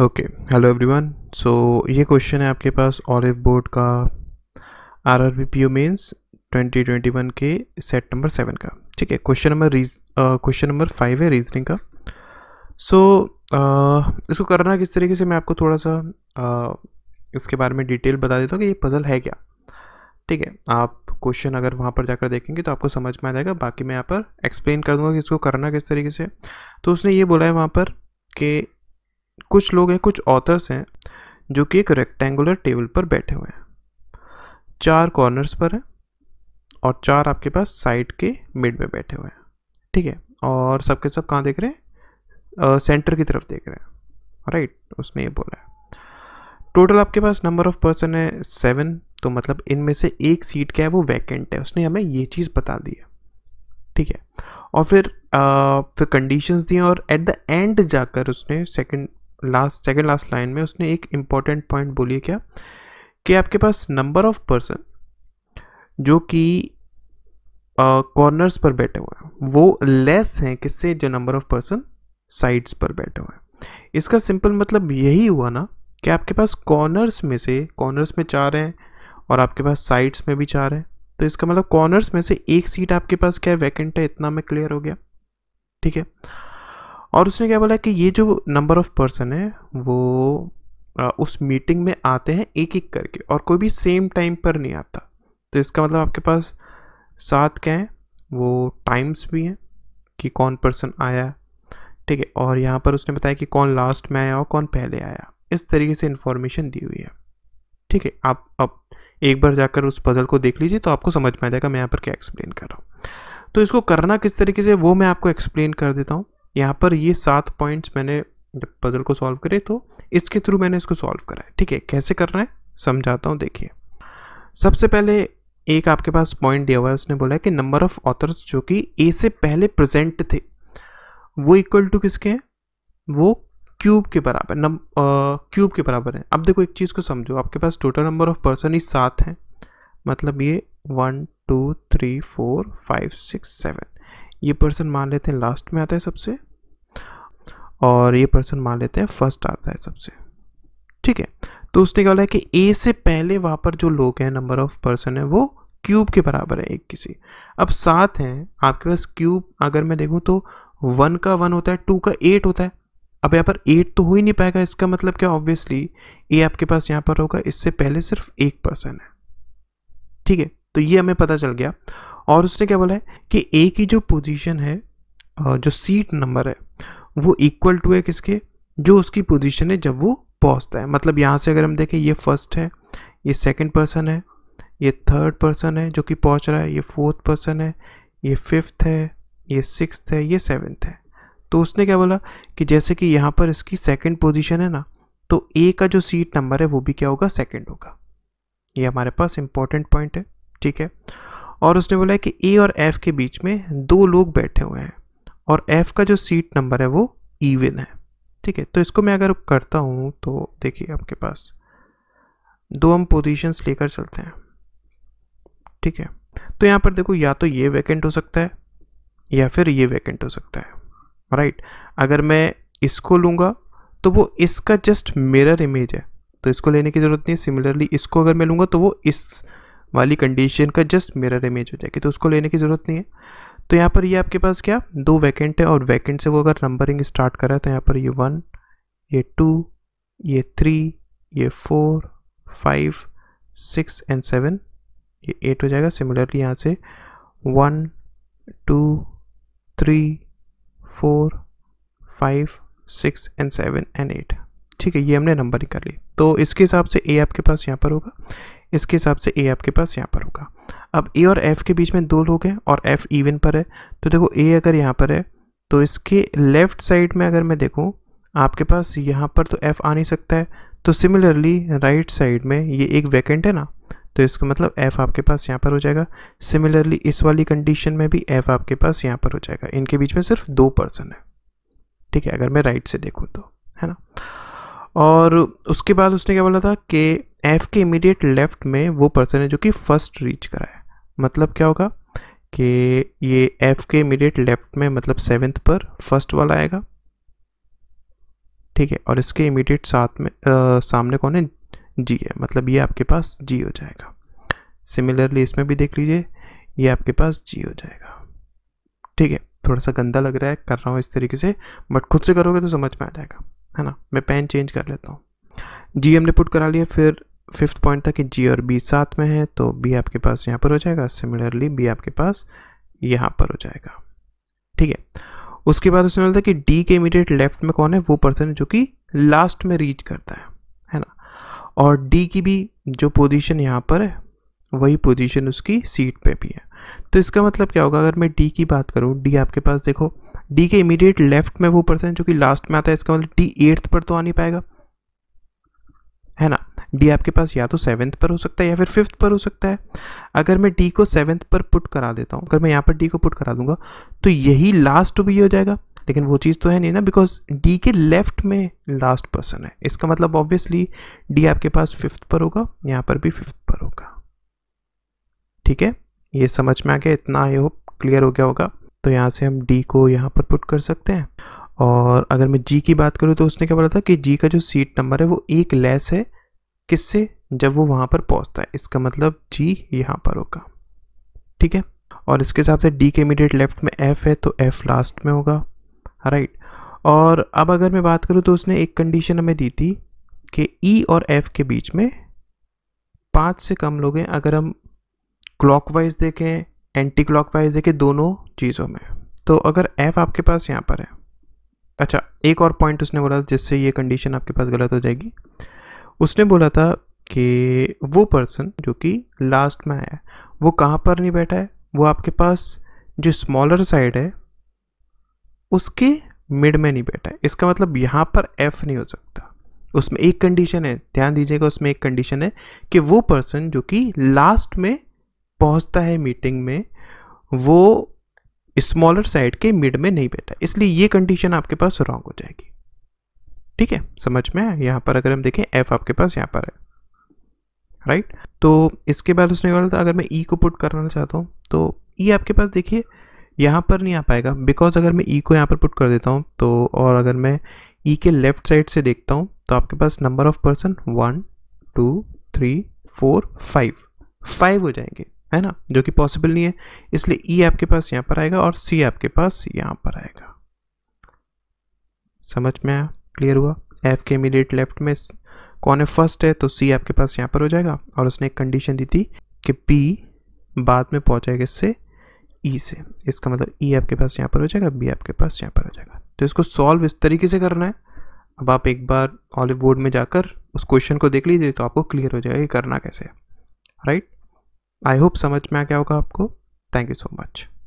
okay hello everyone so ये question है आपके पास ऑलिव बोर्ड का R R B P you means twenty twenty one के सेट नंबर सेवन का ठीक है क्वेश्चन नंबर रीज क्वेश्चन नंबर फाइव है रीजनिंग का सो so, uh, इसको करना किस तरीके से मैं आपको थोड़ा सा uh, इसके बारे में डिटेल बता देता हूँ कि ये पज़ल है क्या ठीक है आप क्वेश्चन अगर वहाँ पर जाकर देखेंगे तो आपको समझ में आ जाएगा बाकी मैं यहाँ पर एक्सप्लेन कर दूँगा कि इसको करना किस तरीके से तो उसने ये बोला है वहाँ पर कि कुछ लोग हैं कुछ ऑथर्स हैं जो कि एक रेक्टेंगुलर टेबल पर बैठे हुए हैं चार कॉर्नर्स पर हैं और चार आपके पास साइड के मिड में बैठे हुए हैं ठीक है और सबके सब कहाँ देख रहे हैं सेंटर की तरफ देख रहे हैं राइट उसने ये बोला है टोटल आपके पास नंबर ऑफ पर्सन है सेवन तो मतलब इनमें से एक सीट क्या है वो वैकेंट है उसने हमें ये चीज़ बता दी है ठीक है और फिर आ, फिर कंडीशंस दी और एट द एंड जाकर उसने second last second last line में उसने एक इम्पॉर्टेंट पॉइंट बोली क्या कि आपके पास नंबर ऑफ पर्सन जो कि कॉर्नर्स uh, पर बैठे हुए हैं वो लेस हैं किससे जो नंबर ऑफ पर्सन साइड्स पर बैठे हुए हैं इसका सिंपल मतलब यही हुआ ना कि आपके पास कॉर्नर्स में से कॉर्नर्स में चार हैं और आपके पास साइड्स में भी चार हैं तो इसका मतलब कॉर्नर्स में से एक सीट आपके पास क्या है वैकेंट है इतना में क्लियर हो गया ठीक है और उसने क्या बोला कि ये जो नंबर ऑफ़ पर्सन है वो आ, उस मीटिंग में आते हैं एक एक करके और कोई भी सेम टाइम पर नहीं आता तो इसका मतलब आपके पास सात क्या हैं वो टाइम्स भी हैं कि कौन पर्सन आया ठीक है और यहाँ पर उसने बताया कि कौन लास्ट में आया और कौन पहले आया इस तरीके से इन्फॉर्मेशन दी हुई है ठीक है आप अब एक बार जाकर उस पज़ल को देख लीजिए तो आपको समझ में आ जाएगा मैं यहाँ पर क्या एक्सप्लेन कर रहा हूँ तो इसको करना किस तरीके से वो मैं आपको एक्सप्लेन कर देता हूँ यहाँ पर ये सात पॉइंट्स मैंने जब पज़ल को सॉल्व करे तो इसके थ्रू मैंने इसको सॉल्व करा है ठीक है कैसे करना है समझाता हूँ देखिए सबसे पहले एक आपके पास पॉइंट दिया हुआ है उसने बोला है कि नंबर ऑफ ऑथर्स जो कि ए से पहले प्रेजेंट थे वो इक्वल टू किसके हैं वो क्यूब के बराबर नम क्यूब के बराबर है अब देखो एक चीज़ को समझो आपके पास टोटल नंबर ऑफ पर्सन ही सात हैं मतलब ये one two three four five six seven ये पर्सन मान लेते हैं लास्ट में आता है सबसे और ये पर्सन मान लेते हैं फर्स्ट आता है सबसे ठीक है तो उसने क्या बोला है कि ए से पहले वहाँ पर जो लोग हैं नंबर ऑफ पर्सन है वो क्यूब के बराबर है एक किसी अब सात हैं आपके पास क्यूब अगर मैं देखूँ तो वन का वन होता है टू का एट होता है अब यहाँ पर एट तो हो ही नहीं पाएगा इसका मतलब क्या ऑब्वियसली ए आपके पास यहाँ पर होगा इससे पहले सिर्फ एक पर्सन है ठीक है तो ये हमें पता चल गया और उसने क्या बोला है कि ए की जो पोजीशन है जो सीट नंबर है वो इक्वल टू है किसके जो उसकी पोजीशन है जब वो पहुंचता है मतलब यहाँ से अगर हम देखें ये फर्स्ट है ये सेकंड पर्सन है ये थर्ड पर्सन है जो कि पहुंच रहा है ये फोर्थ पर्सन है ये फिफ्थ है ये सिक्स है ये सेवन्थ है तो उसने क्या बोला कि जैसे कि यहाँ पर इसकी सेकेंड पोजिशन है ना तो ए का जो सीट नंबर है वो भी क्या होगा सेकेंड होगा ये हमारे पास इम्पॉर्टेंट पॉइंट है ठीक है और उसने बोला है कि ए और एफ़ के बीच में दो लोग बैठे हुए हैं और एफ़ का जो सीट नंबर है वो ईविन है ठीक है तो इसको मैं अगर करता हूँ तो देखिए आपके पास दो हम पोजीशंस लेकर चलते हैं ठीक है तो यहाँ पर देखो या तो ये वैकेंट हो सकता है या फिर ये वैकेंट हो सकता है राइट अगर मैं इसको लूँगा तो वो इसका जस्ट मिरर इमेज है तो इसको लेने की ज़रूरत नहीं है सिमिलरली इसको अगर मैं लूँगा तो वो इस वाली कंडीशन का जस्ट मिरर इमेज हो जाएगी तो उसको लेने की ज़रूरत नहीं है तो यहाँ पर ये आपके पास क्या दो वैकेंट है और वैकेंट से वो अगर नंबरिंग स्टार्ट करा है तो यहाँ पर ये वन ये टू ये थ्री ये four five six and seven ये एट हो जाएगा सिमिलरली यहाँ से one two three four five six and seven and eight ठीक है ये हमने नंबरिंग कर ली तो इसके हिसाब से ए आपके पास यहाँ पर होगा इसके हिसाब से ए आपके पास यहाँ पर होगा अब ए और एफ़ के बीच में दो लोग हैं और एफ़ इवन पर है तो देखो ए अगर यहाँ पर है तो इसके लेफ़्ट साइड में अगर मैं देखूँ आपके पास यहाँ पर तो एफ़ आ नहीं सकता है तो सिमिलरली राइट साइड में ये एक वैकेंट है ना तो इसका मतलब एफ़ आपके पास यहाँ पर हो जाएगा सिमिलरली इस वाली कंडीशन में भी एफ़ आपके पास यहाँ पर हो जाएगा इनके बीच में सिर्फ दो पर्सन है ठीक है अगर मैं राइट से देखूँ तो है ना और उसके बाद उसने क्या बोला था कि एफ के इमीडिएट लेफ्ट में वो पर्सन है जो कि फर्स्ट रीच करा है मतलब क्या होगा कि ये एफ के इमीडिएट लेफ्ट में मतलब सेवेंथ पर फर्स्ट वाला आएगा ठीक है और इसके इमीडिएट साथ में आ, सामने कौन है जी है मतलब ये आपके पास जी हो जाएगा सिमिलरली इसमें भी देख लीजिए ये आपके पास जी हो जाएगा ठीक है थोड़ा सा गंदा लग रहा है कर रहा हूँ इस तरीके से बट खुद से करोगे तो समझ में आ जाएगा है ना मैं पेन चेंज कर लेता हूँ जी हमने पुट करा लिया फिर फिफ्थ पॉइंट था कि जी और बी साथ में है तो बी आपके पास यहाँ पर हो जाएगा सिमिलरली बी आपके पास यहाँ पर हो जाएगा ठीक है उसके बाद उसने मिलता है कि डी के इमीडिएट लेफ्ट में कौन है वो पर्सन जो कि लास्ट में रीच करता है है ना और डी की भी जो पोजीशन यहाँ पर है वही पोजीशन उसकी सीट पे भी है तो इसका मतलब क्या होगा अगर मैं डी की बात करूँ डी आपके पास देखो डी के इमीडिएट लेफ्ट में वो पर्सन जो कि लास्ट में आता है इसका मतलब डी एट्थ पर तो आ नहीं पाएगा है ना डी आपके पास या तो सेवन्थ पर हो सकता है या फिर फिफ्थ पर हो सकता है अगर मैं डी को सेवन्थ पर पुट करा देता हूँ अगर मैं यहाँ पर डी को पुट करा दूंगा तो यही लास्ट भी हो जाएगा लेकिन वो चीज़ तो है नहीं ना बिकॉज डी के लेफ्ट में लास्ट पर्सन है इसका मतलब ऑब्वियसली डी आपके पास फिफ्थ पर होगा यहाँ पर भी फिफ्थ पर होगा ठीक है ये समझ में आ गया इतना आई होप क्लियर हो गया होगा तो यहाँ से हम डी को यहाँ पर पुट कर सकते हैं और अगर मैं जी की बात करूँ तो उसने क्या बोला था कि जी का जो सीट नंबर है वो एक लेस है किससे जब वो वहाँ पर पहुँचता है इसका मतलब जी यहाँ पर होगा ठीक है और इसके हिसाब से डी के इमीडिएट लेफ्ट में एफ़ है तो एफ़ लास्ट में होगा राइट और अब अगर मैं बात करूँ तो उसने एक कंडीशन हमें दी थी कि ई e और एफ़ के बीच में पाँच से कम लोग हैं अगर हम क्लॉकवाइज देखें एंटी क्लॉकवाइज देखें दोनों चीज़ों में तो अगर एफ़ आपके पास यहाँ पर है अच्छा एक और पॉइंट उसने बोला था जिससे ये कंडीशन आपके पास गलत हो जाएगी उसने बोला था कि वो पर्सन जो कि लास्ट में आया है वो कहाँ पर नहीं बैठा है वो आपके पास जो स्मॉलर साइड है उसके मिड में नहीं बैठा है इसका मतलब यहाँ पर एफ नहीं हो सकता उसमें एक कंडीशन है ध्यान दीजिएगा उसमें एक कंडीशन है कि वो पर्सन जो कि लास्ट में पहुँचता है मीटिंग में वो स्मॉलर साइड के मिड में नहीं बैठा इसलिए ये कंडीशन आपके पास रॉन्ग हो जाएगी ठीक है समझ में आया यहाँ पर अगर हम देखें एफ आपके पास यहाँ पर है राइट तो इसके बाद उसने बोला था अगर मैं ई e को पुट करना चाहता हूँ तो ई e आपके पास देखिए यहाँ पर नहीं आ पाएगा बिकॉज अगर मैं ई e को यहाँ पर पुट कर देता हूँ तो और अगर मैं ई e के लेफ्ट साइड से देखता हूँ तो आपके पास number of person one two three four five five हो जाएंगे है ना जो कि पॉसिबल नहीं है इसलिए ई e आपके पास यहाँ पर आएगा और सी आपके पास यहाँ पर आएगा समझ में आया क्लियर हुआ एफ के इमीडिएट लेफ्ट में कौन है फर्स्ट है तो सी आपके पास यहाँ पर हो जाएगा और उसने एक कंडीशन दी थी कि पी बाद में पहुँचाएगा इससे ई e से इसका मतलब ई e आपके पास यहाँ पर हो जाएगा बी आपके पास यहाँ पर हो जाएगा तो इसको सॉल्व इस तरीके से करना है अब आप एक बार ऑलिव बोर्ड में जाकर उस क्वेश्चन को देख लीजिए तो आपको क्लियर हो जाएगा कि करना कैसे है राइट आई होप समझ में आ गया होगा आपको थैंक यू सो मच